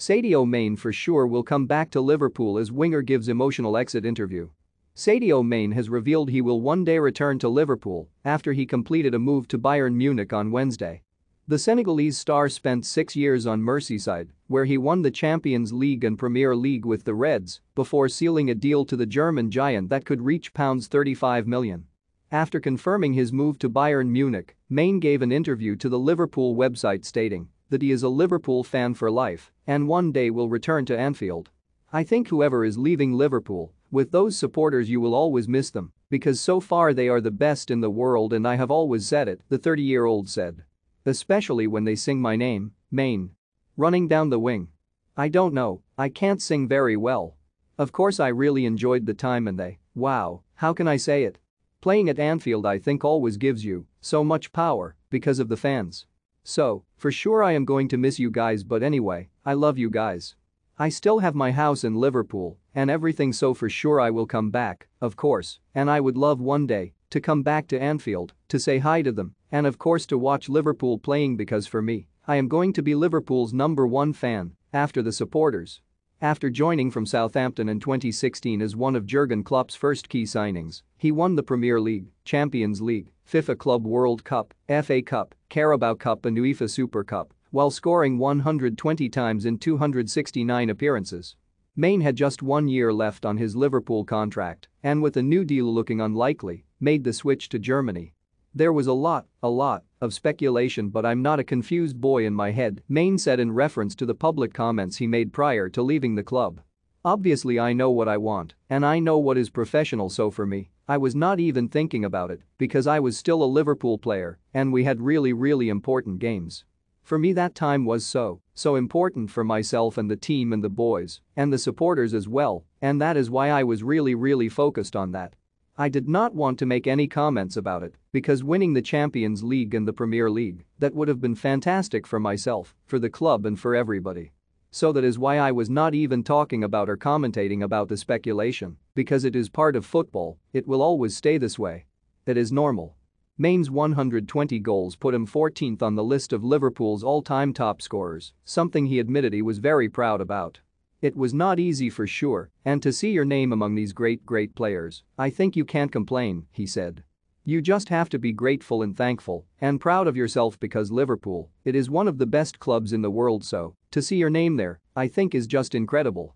Sadio Mane for sure will come back to Liverpool as winger gives emotional exit interview. Sadio Mane has revealed he will one day return to Liverpool after he completed a move to Bayern Munich on Wednesday. The Senegalese star spent six years on Merseyside, where he won the Champions League and Premier League with the Reds before sealing a deal to the German giant that could reach £35 million. After confirming his move to Bayern Munich, Mane gave an interview to the Liverpool website stating, that he is a Liverpool fan for life and one day will return to Anfield. I think whoever is leaving Liverpool, with those supporters you will always miss them, because so far they are the best in the world and I have always said it, the 30-year-old said. Especially when they sing my name, Maine. Running down the wing. I don't know, I can't sing very well. Of course I really enjoyed the time and they, wow, how can I say it? Playing at Anfield I think always gives you so much power because of the fans. So, for sure I am going to miss you guys but anyway, I love you guys. I still have my house in Liverpool and everything so for sure I will come back, of course, and I would love one day to come back to Anfield to say hi to them and of course to watch Liverpool playing because for me, I am going to be Liverpool's number one fan after the supporters. After joining from Southampton in 2016 as one of Jurgen Klopp's first key signings, he won the Premier League, Champions League, FIFA Club World Cup, FA Cup, Carabao Cup and UEFA Super Cup, while scoring 120 times in 269 appearances. Maine had just one year left on his Liverpool contract and with a new deal looking unlikely, made the switch to Germany. There was a lot, a lot, of speculation but I'm not a confused boy in my head, Main said in reference to the public comments he made prior to leaving the club. Obviously I know what I want, and I know what is professional so for me, I was not even thinking about it because I was still a Liverpool player and we had really really important games. For me that time was so, so important for myself and the team and the boys and the supporters as well, and that is why I was really really focused on that I did not want to make any comments about it because winning the Champions League and the Premier League, that would have been fantastic for myself, for the club and for everybody. So that is why I was not even talking about or commentating about the speculation, because it is part of football, it will always stay this way. That is normal. Maine's 120 goals put him 14th on the list of Liverpool's all-time top scorers, something he admitted he was very proud about. It was not easy for sure, and to see your name among these great, great players, I think you can't complain, he said. You just have to be grateful and thankful and proud of yourself because Liverpool, it is one of the best clubs in the world so, to see your name there, I think is just incredible.